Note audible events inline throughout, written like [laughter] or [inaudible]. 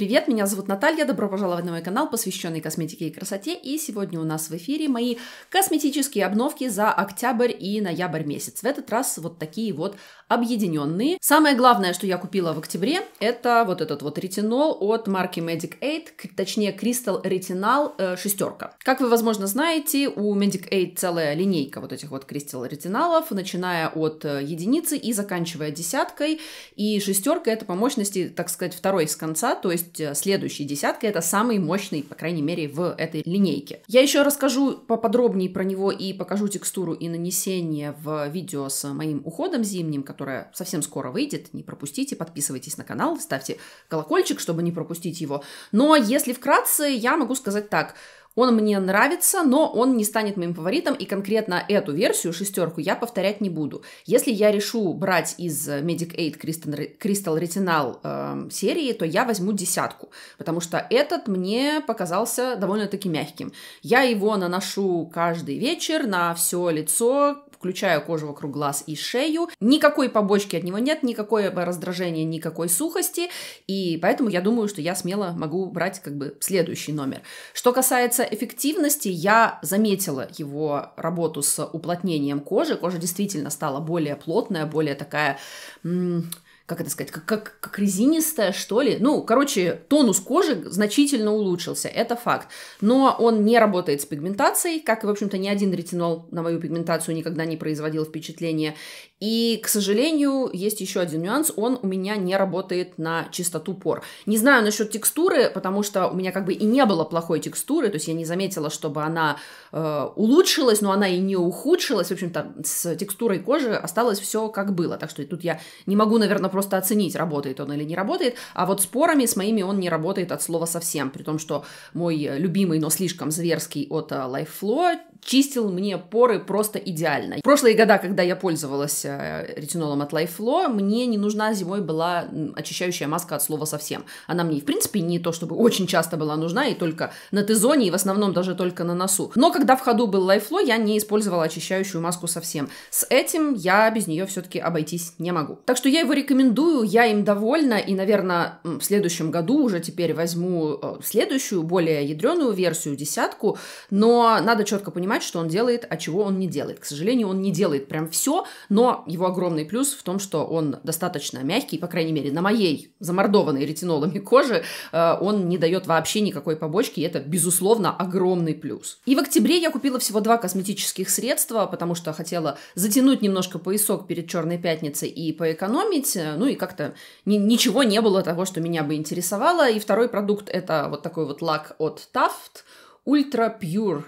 Привет, меня зовут Наталья, добро пожаловать на мой канал, посвященный косметике и красоте, и сегодня у нас в эфире мои косметические обновки за октябрь и ноябрь месяц. В этот раз вот такие вот объединенные. Самое главное, что я купила в октябре, это вот этот вот ретинол от марки Medic 8, точнее Crystal Retinal э, шестерка. Как вы, возможно, знаете, у Medic 8 целая линейка вот этих вот Crystal ретиналов, начиная от э, единицы и заканчивая десяткой, и шестерка это по мощности, так сказать, второй с конца, то есть есть э, следующие десятки это самый мощный, по крайней мере, в этой линейке. Я еще расскажу поподробнее про него и покажу текстуру и нанесение в видео с моим уходом зимним, которое совсем скоро выйдет. Не пропустите, подписывайтесь на канал, ставьте колокольчик, чтобы не пропустить его. Но если вкратце, я могу сказать так – он мне нравится, но он не станет моим фаворитом, и конкретно эту версию, шестерку, я повторять не буду. Если я решу брать из Medic Aid Crystal Retinal э, серии, то я возьму десятку, потому что этот мне показался довольно-таки мягким. Я его наношу каждый вечер на все лицо, включаю кожу вокруг глаз и шею. Никакой побочки от него нет, никакое раздражение никакой сухости. И поэтому я думаю, что я смело могу брать как бы следующий номер. Что касается эффективности, я заметила его работу с уплотнением кожи. Кожа действительно стала более плотная, более такая... М- как это сказать, как, как, как резинистая, что ли. Ну, короче, тонус кожи значительно улучшился, это факт. Но он не работает с пигментацией, как и, в общем-то, ни один ретинол на мою пигментацию никогда не производил впечатления. И, к сожалению, есть еще один нюанс, он у меня не работает на чистоту пор. Не знаю насчет текстуры, потому что у меня как бы и не было плохой текстуры, то есть я не заметила, чтобы она э, улучшилась, но она и не ухудшилась. В общем-то, с текстурой кожи осталось все как было, так что тут я не могу, наверное, просто оценить, работает он или не работает, а вот с порами, с моими он не работает от слова совсем, при том, что мой любимый, но слишком зверский от э, Life Flow чистил мне поры просто идеально. В прошлые года, когда я пользовалась э, ретинолом от Lifelo, мне не нужна зимой была очищающая маска от слова совсем. Она мне, в принципе, не то чтобы очень часто была нужна, и только на т и в основном даже только на носу. Но когда в ходу был Lifelo, я не использовала очищающую маску совсем. С этим я без нее все-таки обойтись не могу. Так что я его рекомендую, я им довольна, и, наверное, в следующем году уже теперь возьму э, следующую, более ядреную версию, десятку, но надо четко понимать, понимать, что он делает, а чего он не делает. К сожалению, он не делает прям все, но его огромный плюс в том, что он достаточно мягкий, по крайней мере, на моей замордованной ретинолами кожи э, он не дает вообще никакой побочки, и это, безусловно, огромный плюс. И в октябре я купила всего два косметических средства, потому что хотела затянуть немножко поясок перед Черной Пятницей и поэкономить, э, ну и как-то ни ничего не было того, что меня бы интересовало. И второй продукт — это вот такой вот лак от Taft, Ultra Pure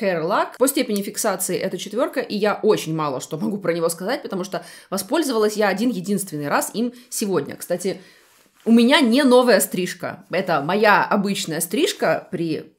Hairluck. По степени фиксации это четверка, и я очень мало что могу про него сказать, потому что воспользовалась я один единственный раз им сегодня. Кстати, у меня не новая стрижка. Это моя обычная стрижка при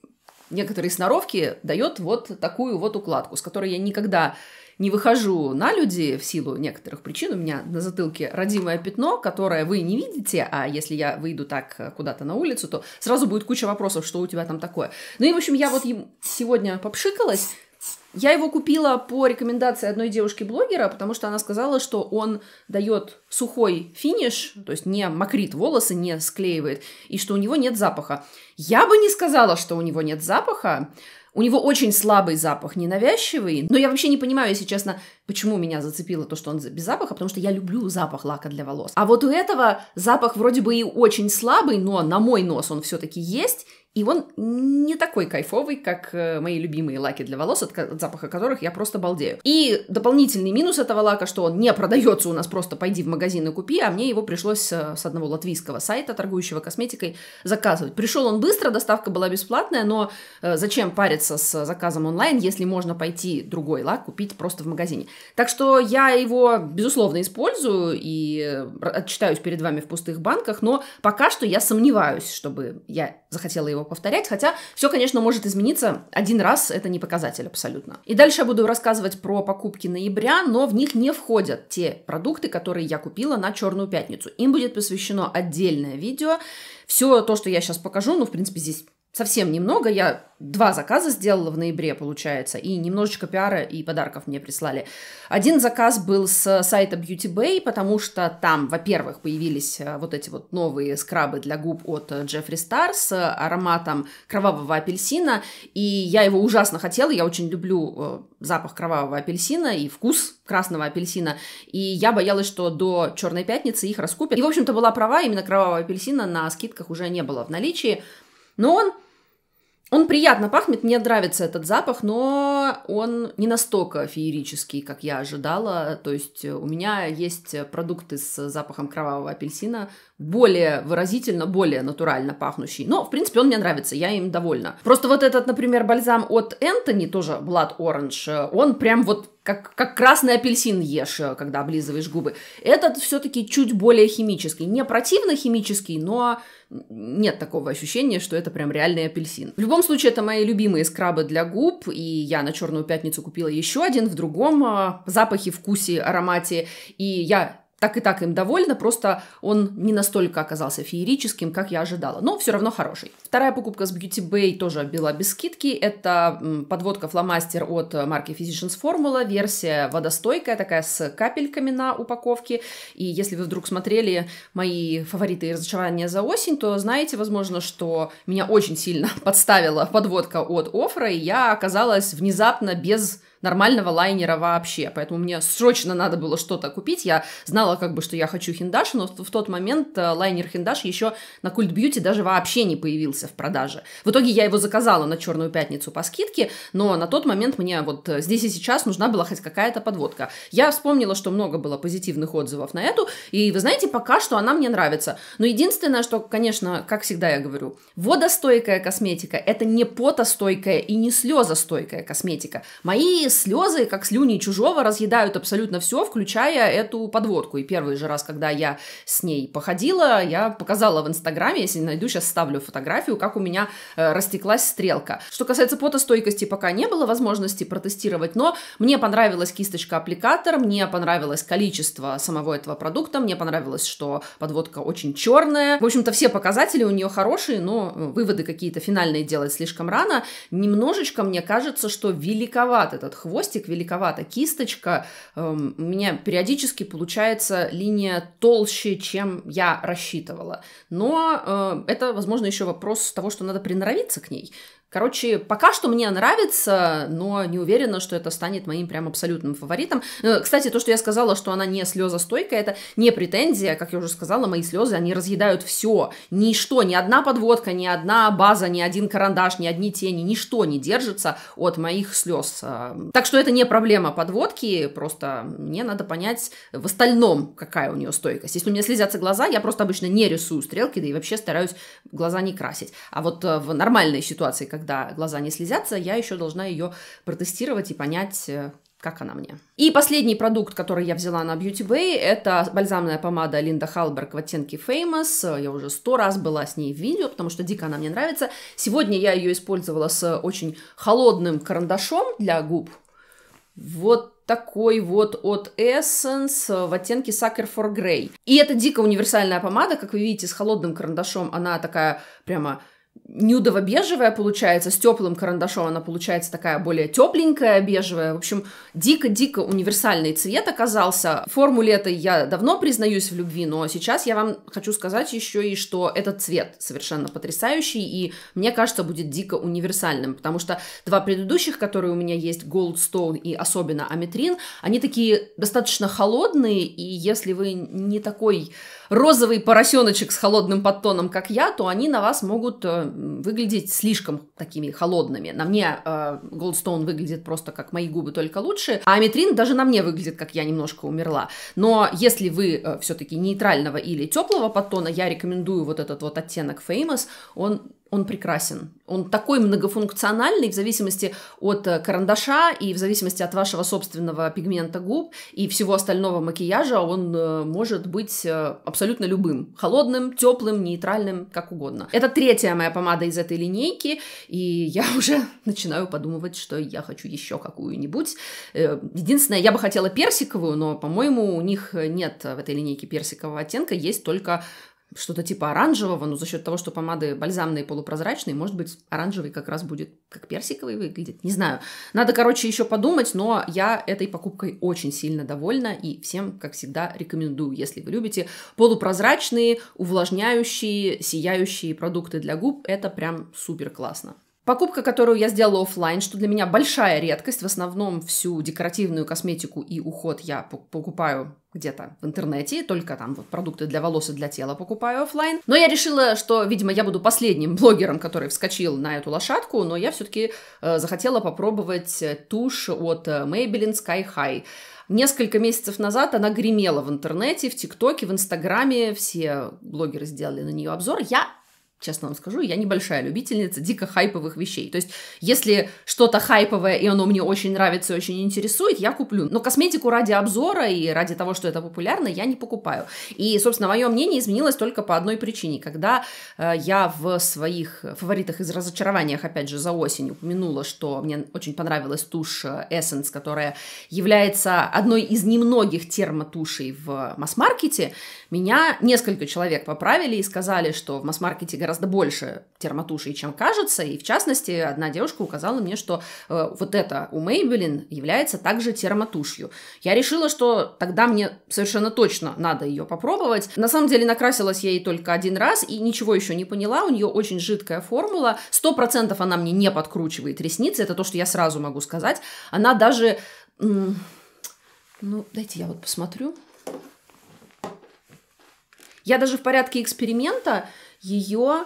некоторой сноровке дает вот такую вот укладку, с которой я никогда не выхожу на люди в силу некоторых причин. У меня на затылке родимое пятно, которое вы не видите, а если я выйду так э, куда-то на улицу, то сразу будет куча вопросов, что у тебя там такое. Ну и, в общем, я вот им сегодня попшикалась, я его купила по рекомендации одной девушки-блогера, потому что она сказала, что он дает сухой финиш, то есть не мокрит волосы, не склеивает, и что у него нет запаха. Я бы не сказала, что у него нет запаха, у него очень слабый запах, ненавязчивый. Но я вообще не понимаю, если честно, почему меня зацепило то, что он без запаха, потому что я люблю запах лака для волос. А вот у этого запах вроде бы и очень слабый, но на мой нос он все-таки есть, и он не такой кайфовый, как э, мои любимые лаки для волос, от, от запаха которых я просто балдею. И дополнительный минус этого лака, что он не продается у нас просто пойди в магазин и купи, а мне его пришлось э, с одного латвийского сайта, торгующего косметикой, заказывать. Пришел он быстро, доставка была бесплатная, но э, зачем париться с заказом онлайн, если можно пойти другой лак купить просто в магазине. Так что я его, безусловно, использую и отчитаюсь перед вами в пустых банках, но пока что я сомневаюсь, чтобы я захотела его повторять, хотя все, конечно, может измениться. Один раз это не показатель абсолютно. И дальше я буду рассказывать про покупки ноября, но в них не входят те продукты, которые я купила на Черную пятницу. Им будет посвящено отдельное видео. Все то, что я сейчас покажу, ну, в принципе, здесь совсем немного. Я два заказа сделала в ноябре, получается, и немножечко пиара и подарков мне прислали. Один заказ был с сайта Beauty Bay, потому что там, во-первых, появились э, вот эти вот новые скрабы для губ от Джеффри э, Стар с ароматом кровавого апельсина, и я его ужасно хотела, я очень люблю э, запах кровавого апельсина и вкус красного апельсина, и я боялась, что до Черной Пятницы их раскупят. И, в общем-то, была права, именно кровавого апельсина на скидках уже не было в наличии, но он он приятно пахнет, мне нравится этот запах, но он не настолько феерический, как я ожидала. То есть э, у меня есть продукты с запахом кровавого апельсина, более выразительно, более натурально пахнущий. Но, в принципе, он мне нравится, я им довольна. Просто вот этот, например, бальзам от Энтони, тоже Blood Orange, э, он прям вот как, как красный апельсин ешь, э, когда облизываешь губы. Этот все-таки чуть более химический. Не противно химический, но нет такого ощущения, что это прям реальный апельсин. В любом случае, это мои любимые скрабы для губ, и я на Черную Пятницу купила еще один в другом э, запахе, вкусе, аромате, и я так и так им довольна, просто он не настолько оказался феерическим, как я ожидала, но все равно хороший. Вторая покупка с Beauty Bay тоже была без скидки, это подводка фломастер от марки Physicians Formula, версия водостойкая, такая с капельками на упаковке, и если вы вдруг смотрели мои фавориты и разочарования за осень, то знаете, возможно, что меня очень сильно [laughs] подставила подводка от Офра, и я оказалась внезапно без нормального лайнера вообще, поэтому мне срочно надо было что-то купить, я знала как бы, что я хочу Хиндаш, но в тот момент э, лайнер Хиндаш еще на Культ Бьюти даже вообще не появился в продаже. В итоге я его заказала на Черную Пятницу по скидке, но на тот момент мне вот э, здесь и сейчас нужна была хоть какая-то подводка. Я вспомнила, что много было позитивных отзывов на эту, и вы знаете, пока что она мне нравится. Но единственное, что, конечно, как всегда я говорю, водостойкая косметика, это не потостойкая и не слезостойкая косметика. Мои слезы, как слюни чужого, разъедают абсолютно все, включая эту подводку. И первый же раз, когда я с ней походила, я показала в Инстаграме, если найду, сейчас ставлю фотографию, как у меня э, растеклась стрелка. Что касается потостойкости, пока не было возможности протестировать, но мне понравилась кисточка-аппликатор, мне понравилось количество самого этого продукта, мне понравилось, что подводка очень черная. В общем-то, все показатели у нее хорошие, но э, выводы какие-то финальные делать слишком рано. Немножечко мне кажется, что великоват этот хвостик великовато, кисточка. Эм, у меня периодически получается линия толще, чем я рассчитывала. Но э, это, возможно, еще вопрос того, что надо приноровиться к ней. Короче, пока что мне нравится, но не уверена, что это станет моим прям абсолютным фаворитом. Э, кстати, то, что я сказала, что она не слезостойкая, это не претензия. Как я уже сказала, мои слезы, они разъедают все. Ничто, ни одна подводка, ни одна база, ни один карандаш, ни одни тени, ничто не держится от моих слез. Э, так что это не проблема подводки, просто мне надо понять в остальном, какая у нее стойкость. Если у меня слезятся глаза, я просто обычно не рисую стрелки, да и вообще стараюсь глаза не красить. А вот э, в нормальной ситуации, когда глаза не слезятся, я еще должна ее протестировать и понять, э, как она мне. И последний продукт, который я взяла на Beauty Bay, это бальзамная помада Линда Халберг в оттенке Famous. Я уже сто раз была с ней в видео, потому что дико она мне нравится. Сегодня я ее использовала с очень холодным карандашом для губ. Вот такой вот от Essence в оттенке Sucker for Grey. И это дико универсальная помада, как вы видите, с холодным карандашом. Она такая прямо нюдово-бежевая получается, с теплым карандашом она получается такая более тепленькая бежевая. В общем, дико-дико универсальный цвет оказался. Формуле этой я давно признаюсь в любви, но сейчас я вам хочу сказать еще и, что этот цвет совершенно потрясающий, и мне кажется, будет дико универсальным, потому что два предыдущих, которые у меня есть, Goldstone и особенно Аметрин, они такие достаточно холодные, и если вы не такой розовый поросеночек с холодным подтоном, как я, то они на вас могут э, выглядеть слишком такими холодными. На мне э, Goldstone выглядит просто как мои губы, только лучше, а Аметрин даже на мне выглядит, как я немножко умерла. Но если вы э, все-таки нейтрального или теплого подтона, я рекомендую вот этот вот оттенок Famous, он он прекрасен. Он такой многофункциональный в зависимости от э, карандаша и в зависимости от вашего собственного пигмента губ и всего остального макияжа он э, может быть э, абсолютно любым. Холодным, теплым, нейтральным, как угодно. Это третья моя помада из этой линейки, и я [laughs] уже начинаю подумывать, что я хочу еще какую-нибудь. Единственное, я бы хотела персиковую, но, по-моему, у них нет в этой линейке персикового оттенка, есть только что-то типа оранжевого, но за счет того, что помады бальзамные, полупрозрачные, может быть, оранжевый как раз будет как персиковый выглядит. Не знаю. Надо, короче, еще подумать, но я этой покупкой очень сильно довольна и всем, как всегда, рекомендую, если вы любите полупрозрачные, увлажняющие, сияющие продукты для губ. Это прям супер классно. Покупка, которую я сделала офлайн, что для меня большая редкость. В основном всю декоративную косметику и уход я покупаю где-то в интернете, только там вот продукты для волос и для тела покупаю офлайн. Но я решила, что, видимо, я буду последним блогером, который вскочил на эту лошадку, но я все-таки э, захотела попробовать э, тушь от э, Maybelline Sky High. Несколько месяцев назад она гремела в интернете, в ТикТоке, в Инстаграме, все блогеры сделали на нее обзор. Я честно вам скажу, я небольшая любительница дико хайповых вещей. То есть, если что-то хайповое, и оно мне очень нравится и очень интересует, я куплю. Но косметику ради обзора и ради того, что это популярно, я не покупаю. И, собственно, мое мнение изменилось только по одной причине. Когда э, я в своих фаворитах из разочарованиях, опять же, за осень упомянула, что мне очень понравилась тушь э, Essence, которая является одной из немногих термотушей в масс-маркете, меня несколько человек поправили и сказали, что в масс-маркете гораздо больше термотушей, чем кажется, и в частности одна девушка указала мне, что э, вот это у Мейбелин является также термотушью. Я решила, что тогда мне совершенно точно надо ее попробовать. На самом деле накрасилась я ей только один раз и ничего еще не поняла, у нее очень жидкая формула, Сто процентов она мне не подкручивает ресницы, это то, что я сразу могу сказать. Она даже... Ну, дайте я вот посмотрю. Я даже в порядке эксперимента ее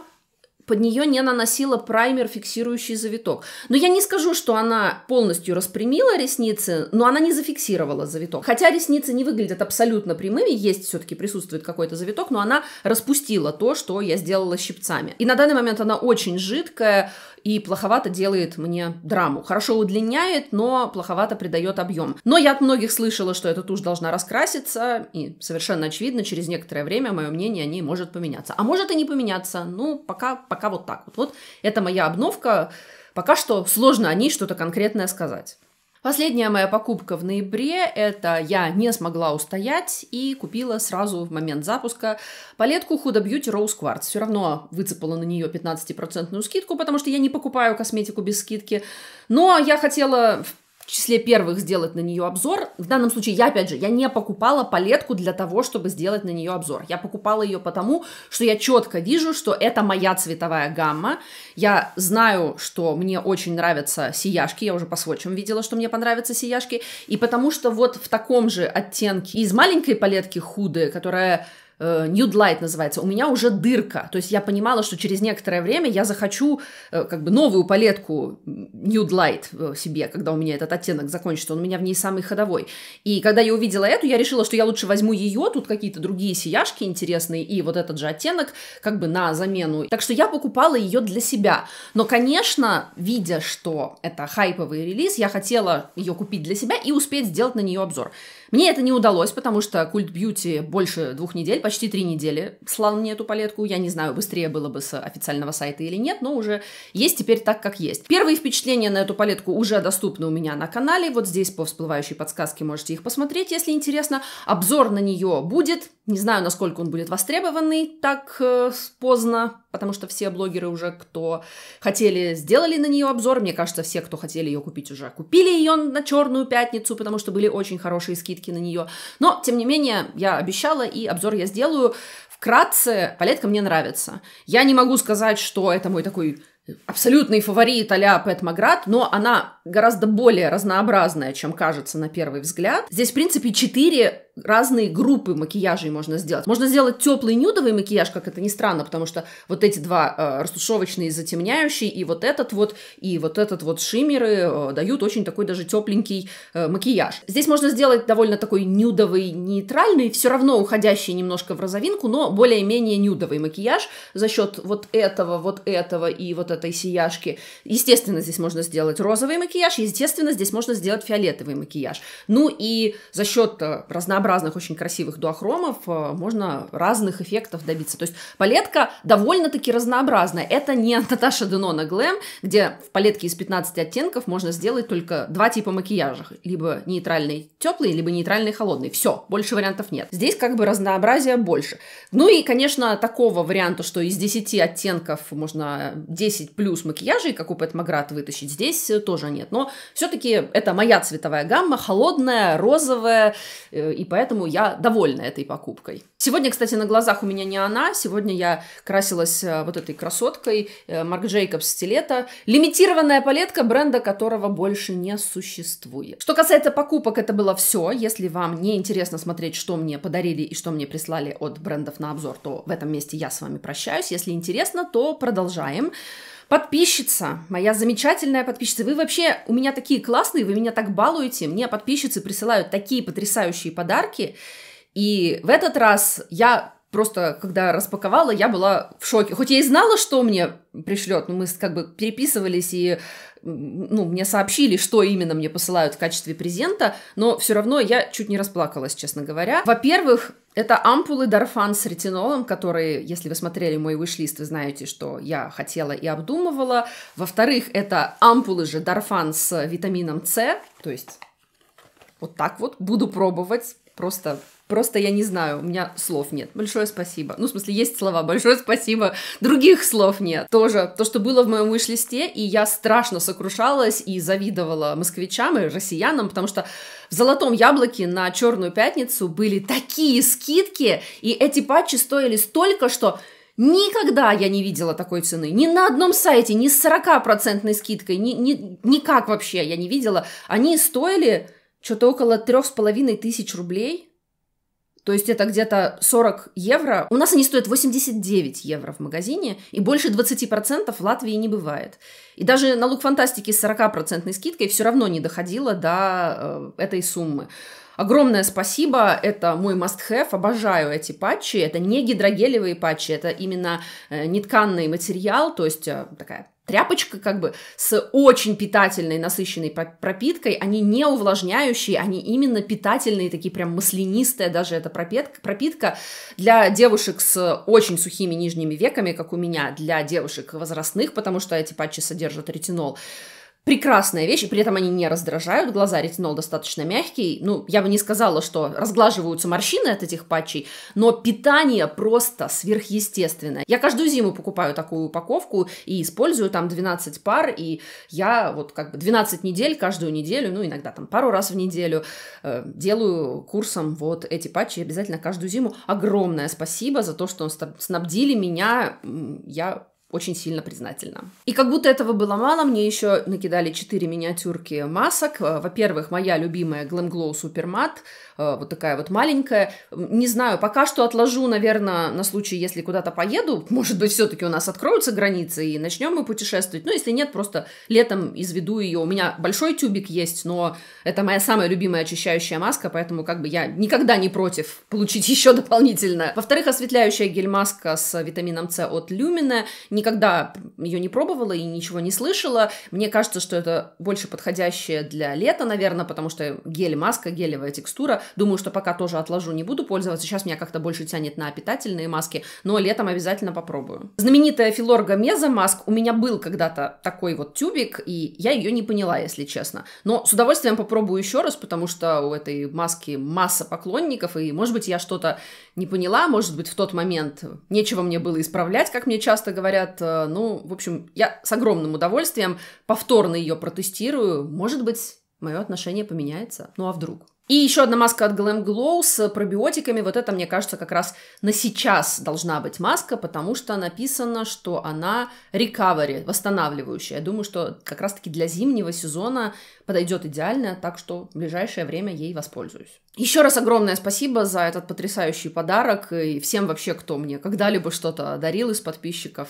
под нее не наносила праймер, фиксирующий завиток. Но я не скажу, что она полностью распрямила ресницы, но она не зафиксировала завиток. Хотя ресницы не выглядят абсолютно прямыми, есть все-таки присутствует какой-то завиток, но она распустила то, что я сделала щипцами. И на данный момент она очень жидкая, и плоховато делает мне драму. Хорошо удлиняет, но плоховато придает объем. Но я от многих слышала, что эта тушь должна раскраситься, и совершенно очевидно, через некоторое время мое мнение о ней может поменяться. А может и не поменяться, ну, пока, пока вот так вот. Вот это моя обновка, пока что сложно о ней что-то конкретное сказать. Последняя моя покупка в ноябре – это я не смогла устоять и купила сразу в момент запуска палетку Huda Beauty Rose Quartz. Все равно выцепала на нее 15% скидку, потому что я не покупаю косметику без скидки. Но я хотела в числе первых сделать на нее обзор. В данном случае я, опять же, я не покупала палетку для того, чтобы сделать на нее обзор. Я покупала ее потому, что я четко вижу, что это моя цветовая гамма. Я знаю, что мне очень нравятся сияшки. Я уже по свочам видела, что мне понравятся сияшки. И потому что вот в таком же оттенке из маленькой палетки худы, которая э, Light называется, у меня уже дырка. То есть я понимала, что через некоторое время я захочу э, как бы новую палетку New Light э, себе, когда у меня этот оттенок закончится, он у меня в ней самый ходовой. И когда я увидела эту, я решила, что я лучше возьму ее, тут какие-то другие сияшки интересные и вот этот же оттенок как бы на замену. Так что я покупала ее для себя. Но, конечно, видя, что это хайповый релиз, я хотела ее купить для себя и успеть сделать на нее обзор. Мне это не удалось, потому что культ бьюти больше двух недель, почти три недели слал мне эту палетку. Я не знаю, быстрее было бы с официального сайта или нет, но уже есть теперь так, как есть. Первые впечатления на эту палетку уже доступны у меня на канале. Вот здесь по всплывающей подсказке можете их посмотреть, если интересно. Обзор на нее будет. Не знаю, насколько он будет востребованный так э, поздно потому что все блогеры уже, кто хотели, сделали на нее обзор. Мне кажется, все, кто хотели ее купить, уже купили ее на Черную пятницу, потому что были очень хорошие скидки на нее. Но, тем не менее, я обещала, и обзор я сделаю. Вкратце, палетка мне нравится. Я не могу сказать, что это мой такой абсолютный фаворит а-ля Пэт Маград, но она гораздо более разнообразная, чем кажется на первый взгляд. Здесь, в принципе, четыре разные группы макияжей можно сделать. Можно сделать теплый нюдовый макияж, как это ни странно, потому что вот эти два э, растушевочные затемняющие, и вот этот вот, и вот этот вот шиммеры э, дают очень такой даже тепленький э, макияж. Здесь можно сделать довольно такой нюдовый, нейтральный, все равно уходящий немножко в розовинку, но более-менее нюдовый макияж за счет вот этого, вот этого и вот этой сияшки. Естественно, здесь можно сделать розовый макияж, естественно, здесь можно сделать фиолетовый макияж. Ну и за счет э, разнообразия разных очень красивых дуохромов э, можно разных эффектов добиться. То есть палетка довольно-таки разнообразная. Это не [laughs] Наташа Денона Глэм, где в палетке из 15 оттенков можно сделать только два типа макияжа. Либо нейтральный теплый, либо нейтральный холодный. Все, больше вариантов нет. Здесь как бы разнообразия больше. Ну и, конечно, такого варианта, что из 10 оттенков можно 10 плюс макияжей, как у Пэт Маград, вытащить, здесь э, тоже нет. Но все-таки это моя цветовая гамма, холодная, розовая э, и поэтому я довольна этой покупкой. Сегодня, кстати, на глазах у меня не она. Сегодня я красилась э, вот этой красоткой э, Марк Джейкобс стилета. Лимитированная палетка, бренда которого больше не существует. Что касается покупок, это было все. Если вам не интересно смотреть, что мне подарили и что мне прислали от брендов на обзор, то в этом месте я с вами прощаюсь. Если интересно, то продолжаем. Подписчица, моя замечательная подписчица. Вы вообще у меня такие классные, вы меня так балуете. Мне подписчицы присылают такие потрясающие подарки. И в этот раз я просто, когда распаковала, я была в шоке. Хоть я и знала, что мне пришлет, но мы как бы переписывались и ну, мне сообщили, что именно мне посылают в качестве презента, но все равно я чуть не расплакалась, честно говоря. Во-первых, это ампулы Дарфан с ретинолом, которые, если вы смотрели мой вышлист, вы знаете, что я хотела и обдумывала. Во-вторых, это ампулы же Дарфан с витамином С, то есть вот так вот буду пробовать, просто Просто я не знаю, у меня слов нет. Большое спасибо. Ну, в смысле, есть слова, большое спасибо. Других слов нет. Тоже то, что было в моем вышлисте, и я страшно сокрушалась и завидовала москвичам и россиянам, потому что в «Золотом яблоке» на «Черную пятницу» были такие скидки, и эти патчи стоили столько, что Никогда я не видела такой цены. Ни на одном сайте, ни с 40% скидкой, ни, ни, никак вообще я не видела. Они стоили что-то около трех с половиной тысяч рублей. То есть это где-то 40 евро. У нас они стоят 89 евро в магазине, и больше 20% в Латвии не бывает. И даже налог фантастики с 40% скидкой все равно не доходило до э, этой суммы. Огромное спасибо, это мой must-have, обожаю эти патчи, это не гидрогелевые патчи, это именно э, нетканный материал, то есть э, такая тряпочка как бы с очень питательной, насыщенной пропиткой, они не увлажняющие, они именно питательные, такие прям маслянистые даже эта пропитка, пропитка для девушек с очень сухими нижними веками, как у меня, для девушек возрастных, потому что эти патчи содержат ретинол, прекрасная вещь, и при этом они не раздражают глаза, ретинол достаточно мягкий, ну, я бы не сказала, что разглаживаются морщины от этих патчей, но питание просто сверхъестественное. Я каждую зиму покупаю такую упаковку и использую там 12 пар, и я вот как бы 12 недель каждую неделю, ну, иногда там пару раз в неделю э, делаю курсом вот эти патчи обязательно каждую зиму. Огромное спасибо за то, что снабдили меня, я очень сильно признательна. И как будто этого было мало, мне еще накидали 4 миниатюрки масок. Э, во-первых, моя любимая Glam Glow Supermat, э, вот такая вот маленькая. Не знаю, пока что отложу, наверное, на случай, если куда-то поеду. Может быть, все-таки у нас откроются границы и начнем мы путешествовать. Но ну, если нет, просто летом изведу ее. У меня большой тюбик есть, но это моя самая любимая очищающая маска, поэтому как бы я никогда не против получить [laughs] еще дополнительно. Во-вторых, осветляющая гель-маска с витамином С от Lumina. Не никогда ее не пробовала и ничего не слышала. Мне кажется, что это больше подходящее для лета, наверное, потому что гель-маска, гелевая текстура. Думаю, что пока тоже отложу, не буду пользоваться. Сейчас меня как-то больше тянет на питательные маски, но летом обязательно попробую. Знаменитая филорга меза маск. У меня был когда-то такой вот тюбик, и я ее не поняла, если честно. Но с удовольствием попробую еще раз, потому что у этой маски масса поклонников, и, может быть, я что-то не поняла, может быть, в тот момент нечего мне было исправлять, как мне часто говорят, говорят, э, ну, в общем, я с огромным удовольствием повторно ее протестирую. Может быть, мое отношение поменяется. Ну а вдруг? И еще одна маска от Glam Glow с пробиотиками. Вот это, мне кажется, как раз на сейчас должна быть маска, потому что написано, что она recovery, восстанавливающая. Я думаю, что как раз-таки для зимнего сезона подойдет идеально, так что в ближайшее время ей воспользуюсь. Еще раз огромное спасибо за этот потрясающий подарок и всем вообще, кто мне когда-либо что-то дарил из подписчиков.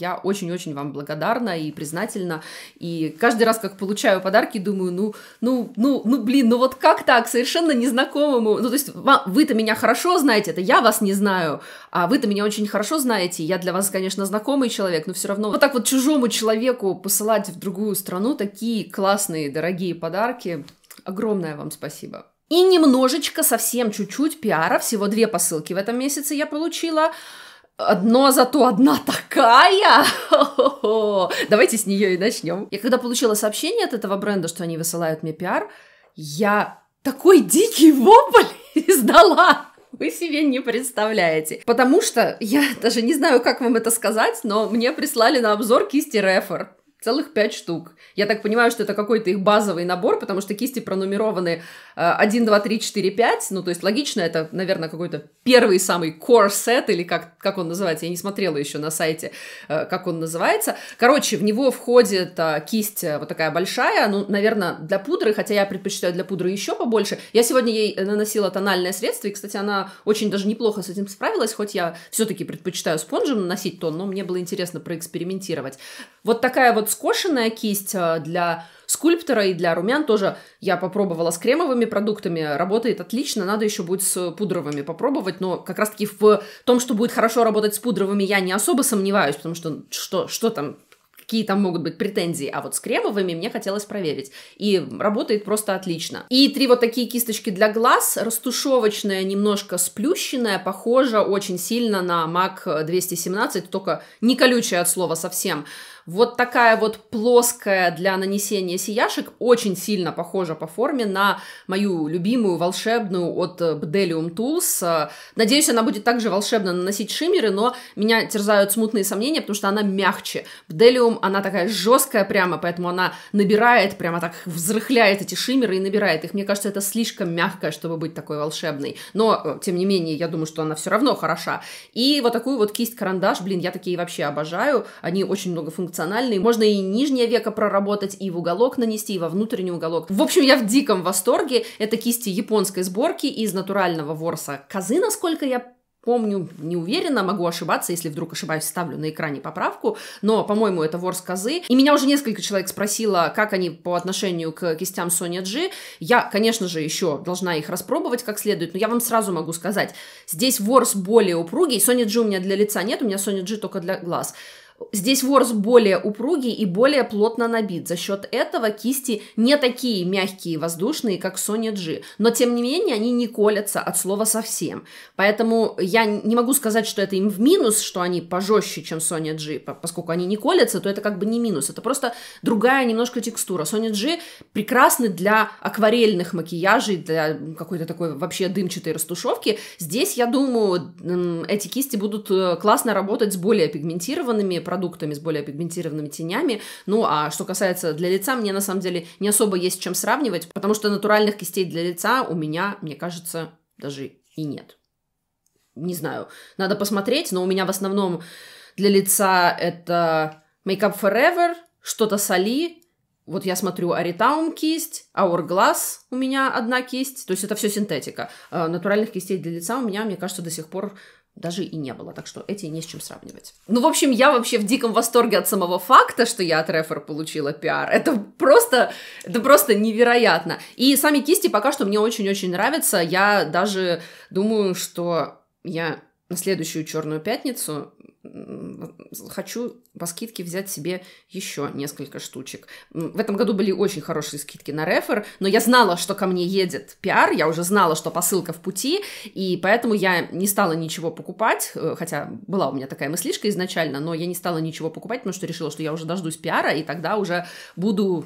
Я очень-очень вам благодарна и признательна. И каждый раз, как получаю подарки, думаю, ну, ну, ну, ну, блин, ну вот как так, совершенно незнакомому. Ну, то есть вы-то меня хорошо знаете, это я вас не знаю, а вы-то меня очень хорошо знаете. Я для вас, конечно, знакомый человек, но все равно вот так вот чужому человеку посылать в другую страну такие классные, дорогие подарки. Огромное вам спасибо. И немножечко, совсем чуть-чуть пиара, всего две посылки в этом месяце я получила. Одно зато одна такая. Давайте с нее и начнем. Я когда получила сообщение от этого бренда, что они высылают мне пиар, я такой дикий вопль [laughs] издала. Вы себе не представляете. Потому что я даже не знаю, как вам это сказать, но мне прислали на обзор кисти Рефор. Целых пять штук. Я так понимаю, что это какой-то их базовый набор, потому что кисти пронумерованы 1, 2, 3, 4, 5. Ну, то есть логично, это, наверное, какой-то первый самый core set, или как, как он называется, я не смотрела еще на сайте, э, как он называется. Короче, в него входит а, кисть э, вот такая большая, ну, наверное, для пудры, хотя я предпочитаю для пудры еще побольше. Я сегодня ей наносила тональное средство, и, кстати, она очень даже неплохо с этим справилась, хоть я все-таки предпочитаю спонжем наносить тон, но мне было интересно проэкспериментировать. Вот такая вот скошенная кисть э, для скульптора и для румян тоже я попробовала с кремовыми продуктами, работает отлично, надо еще будет с пудровыми попробовать, но как раз таки в том, что будет хорошо работать с пудровыми, я не особо сомневаюсь, потому что что, что там, какие там могут быть претензии, а вот с кремовыми мне хотелось проверить, и работает просто отлично. И три вот такие кисточки для глаз, растушевочная, немножко сплющенная, похожа очень сильно на MAC 217, только не колючая от слова совсем, вот такая вот плоская для нанесения сияшек, очень сильно похожа по форме на мою любимую волшебную от э, Bdellium Tools. Э, надеюсь, она будет также волшебно наносить шиммеры, но меня терзают смутные сомнения, потому что она мягче. Bdellium, она такая жесткая прямо, поэтому она набирает, прямо так взрыхляет эти шиммеры и набирает их. Мне кажется, это слишком мягкое, чтобы быть такой волшебной. Но, э, тем не менее, я думаю, что она все равно хороша. И вот такую вот кисть-карандаш, блин, я такие вообще обожаю. Они очень много функций функциональный. Можно и нижнее веко проработать, и в уголок нанести, и во внутренний уголок. В общем, я в диком восторге. Это кисти японской сборки из натурального ворса козы, насколько я помню, не уверена, могу ошибаться, если вдруг ошибаюсь, ставлю на экране поправку, но, по-моему, это ворс козы. И меня уже несколько человек спросило, как они по отношению к кистям Sony G. Я, конечно же, еще должна их распробовать как следует, но я вам сразу могу сказать, здесь ворс более упругий, Sony G у меня для лица нет, у меня Sony G только для глаз. Здесь ворс более упругий и более плотно набит. За счет этого кисти не такие мягкие и воздушные, как Sony G. Но, тем не менее, они не колятся от слова совсем. Поэтому я не могу сказать, что это им в минус, что они пожестче, чем Sony G. Поскольку они не колятся, то это как бы не минус. Это просто другая немножко текстура. Sony G прекрасны для акварельных макияжей, для какой-то такой вообще дымчатой растушевки. Здесь, я думаю, эти кисти будут э, классно работать с более пигментированными, продуктами с более пигментированными тенями. Ну, а что касается для лица, мне на самом деле не особо есть чем сравнивать, потому что натуральных кистей для лица у меня, мне кажется, даже и нет. Не знаю, надо посмотреть, но у меня в основном для лица это Make Up Forever, что-то соли, вот я смотрю Аритаум кисть, Hourglass у меня одна кисть, то есть это все синтетика. А натуральных кистей для лица у меня, мне кажется, до сих пор даже и не было, так что эти не с чем сравнивать. Ну, в общем, я вообще в диком восторге от самого факта, что я от Рефер получила пиар. Это просто, это просто невероятно. И сами кисти пока что мне очень-очень нравятся. Я даже думаю, что я на следующую черную пятницу хочу по скидке взять себе еще несколько штучек. В этом году были очень хорошие скидки на рефер, но я знала, что ко мне едет пиар, я уже знала, что посылка в пути, и поэтому я не стала ничего покупать, э, хотя была у меня такая мыслишка изначально, но я не стала ничего покупать, потому что решила, что я уже дождусь пиара, и тогда уже буду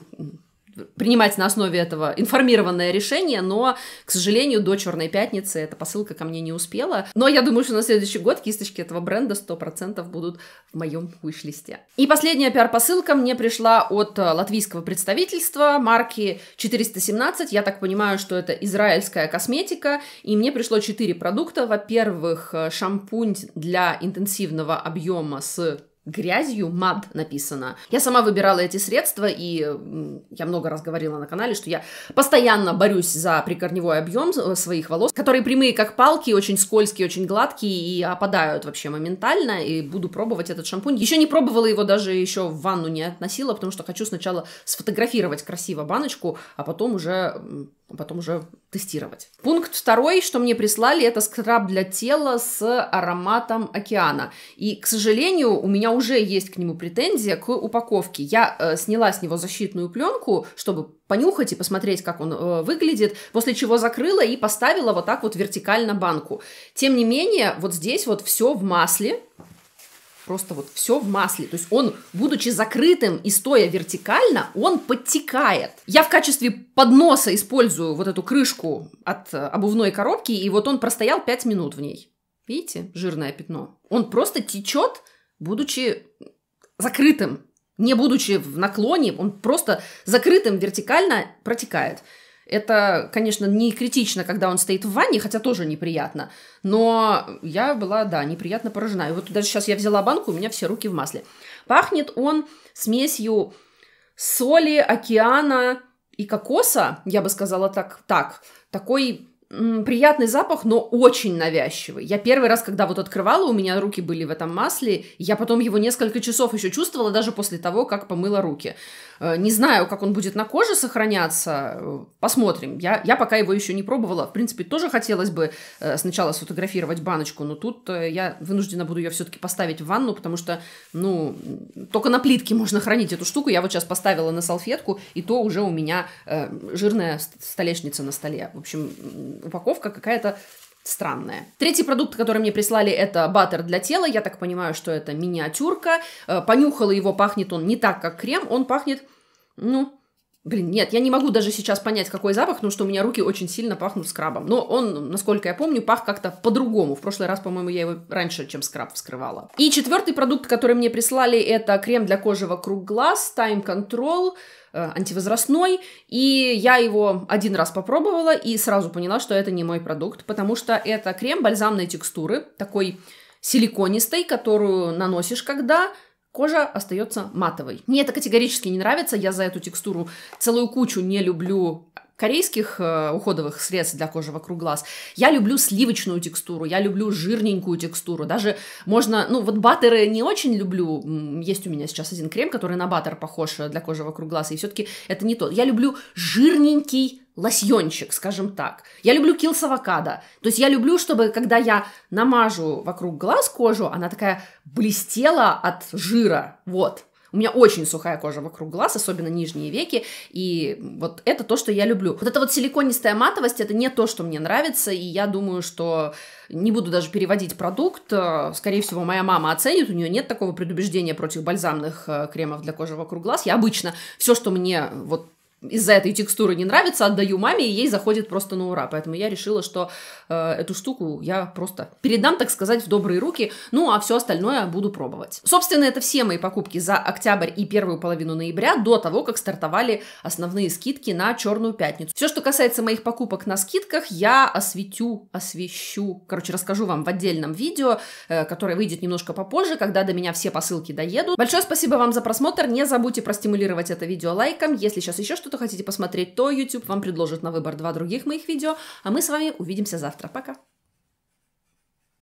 принимать на основе этого информированное решение, но, к сожалению, до Черной пятницы эта посылка ко мне не успела. Но я думаю, что на следующий год кисточки этого бренда 100% будут в моем виш И последняя пиар-посылка мне пришла от э, латвийского представительства марки 417. Я так понимаю, что это израильская косметика, и мне пришло 4 продукта. Во-первых, э, шампунь для интенсивного объема с грязью, мад написано. Я сама выбирала эти средства, и я много раз говорила на канале, что я постоянно борюсь за прикорневой объем э, своих волос, которые прямые как палки, очень скользкие, очень гладкие и опадают вообще моментально, и буду пробовать этот шампунь. Еще не пробовала его, даже еще в ванну не относила, потому что хочу сначала сфотографировать красиво баночку, а потом уже потом уже тестировать. Пункт второй, что мне прислали, это скраб для тела с ароматом океана. И, к сожалению, у меня уже есть к нему претензия к упаковке. Я э, сняла с него защитную пленку, чтобы понюхать и посмотреть, как он э, выглядит, после чего закрыла и поставила вот так вот вертикально банку. Тем не менее, вот здесь вот все в масле, просто вот все в масле. То есть он, будучи закрытым и стоя вертикально, он подтекает. Я в качестве подноса использую вот эту крышку от э, обувной коробки, и вот он простоял 5 минут в ней. Видите, жирное пятно. Он просто течет, будучи закрытым. Не будучи в наклоне, он просто закрытым вертикально протекает. Это, конечно, не критично, когда он стоит в ванне, хотя тоже неприятно. Но я была, да, неприятно поражена. И вот даже сейчас я взяла банку, у меня все руки в масле. Пахнет он смесью соли, океана и кокоса, я бы сказала так, так такой приятный запах, но очень навязчивый. Я первый раз, когда вот открывала, у меня руки были в этом масле, я потом его несколько часов еще чувствовала, даже после того, как помыла руки. Э, не знаю, как он будет на коже сохраняться, э, посмотрим. Я, я пока его еще не пробовала. В принципе, тоже хотелось бы э, сначала сфотографировать баночку, но тут я вынуждена буду ее все-таки поставить в ванну, потому что, ну, только на плитке можно хранить эту штуку. Я вот сейчас поставила на салфетку, и то уже у меня жирная столешница на столе. В общем, упаковка какая-то странная. Третий продукт, который мне прислали, это баттер для тела. Я так понимаю, что это миниатюрка. Э, понюхала его, пахнет он не так, как крем. Он пахнет, ну, Блин, нет, я не могу даже сейчас понять, какой запах, потому что у меня руки очень сильно пахнут скрабом. Но он, насколько я помню, пах как-то по-другому. В прошлый раз, по-моему, я его раньше, чем скраб вскрывала. И четвертый продукт, который мне прислали, это крем для кожи вокруг глаз, Time Control э, антивозрастной, и я его один раз попробовала и сразу поняла, что это не мой продукт, потому что это крем бальзамной текстуры, такой силиконистой, которую наносишь, когда кожа остается матовой. Мне это категорически не нравится, я за эту текстуру целую кучу не люблю корейских э, уходовых средств для кожи вокруг глаз. Я люблю сливочную текстуру, я люблю жирненькую текстуру. Даже можно, ну вот баттеры не очень люблю. Есть у меня сейчас один крем, который на баттер похож э, для кожи вокруг глаз, и все-таки это не то. Я люблю жирненький лосьончик, скажем так. Я люблю кил с авокадо. То есть я люблю, чтобы когда я намажу вокруг глаз кожу, она такая блестела от жира. Вот. У меня очень сухая кожа вокруг глаз, особенно нижние веки, и вот это то, что я люблю. Вот эта вот силиконистая матовость, это не то, что мне нравится, и я думаю, что не буду даже переводить продукт, скорее всего, моя мама оценит, у нее нет такого предубеждения против бальзамных э, кремов для кожи вокруг глаз, я обычно все, что мне вот из-за этой текстуры не нравится, отдаю маме, и ей заходит просто на ура. Поэтому я решила, что э, эту штуку я просто передам, так сказать, в добрые руки, ну а все остальное буду пробовать. Собственно, это все мои покупки за октябрь и первую половину ноября до того, как стартовали основные скидки на Черную Пятницу. Все, что касается моих покупок на скидках, я осветю, освещу, короче, расскажу вам в отдельном видео, э, которое выйдет немножко попозже, когда до меня все посылки доедут. Большое спасибо вам за просмотр, не забудьте простимулировать это видео лайком, если сейчас еще что-то что хотите посмотреть, то YouTube вам предложит на выбор два других моих видео. А мы с вами увидимся завтра. Пока!